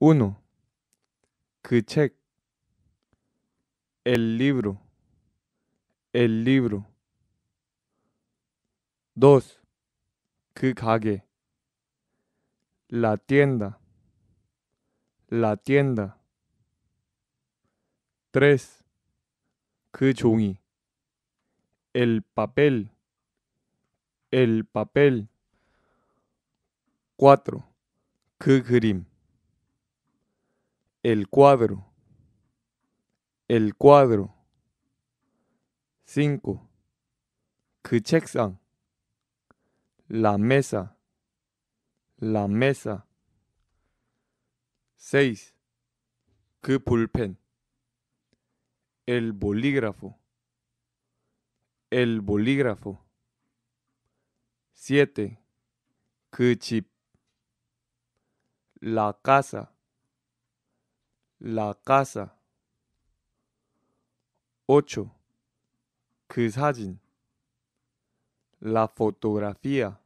1. 그 책, el libro, el libro. 2. 그 가게, la tienda, la tienda. 3. 그 종이, el papel, el papel. 4. 그 그림 el cuadro, el cuadro. 5. 그 책상, la mesa, la mesa. 6. 그 볼펜, el bolígrafo, el bolígrafo. 7. 그 집, la casa. La casa. 8. 그 사진. La fotografía.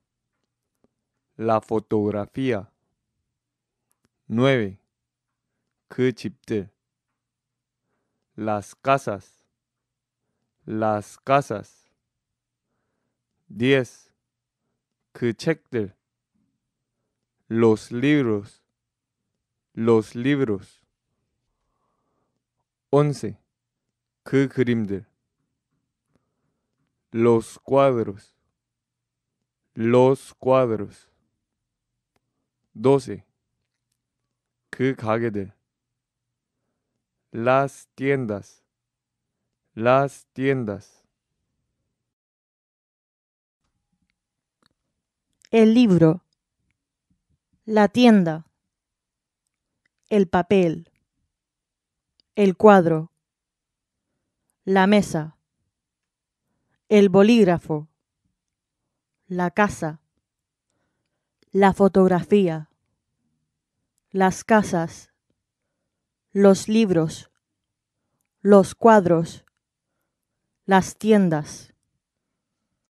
La fotografía. 9. 그 집들. Las casas. Las casas. 10. 그 책들. Los libros. Los libros. 11. 그 Los cuadros Los cuadros 12. 그 Las tiendas Las tiendas El libro La tienda El papel el cuadro, la mesa, el bolígrafo, la casa, la fotografía, las casas, los libros, los cuadros, las tiendas.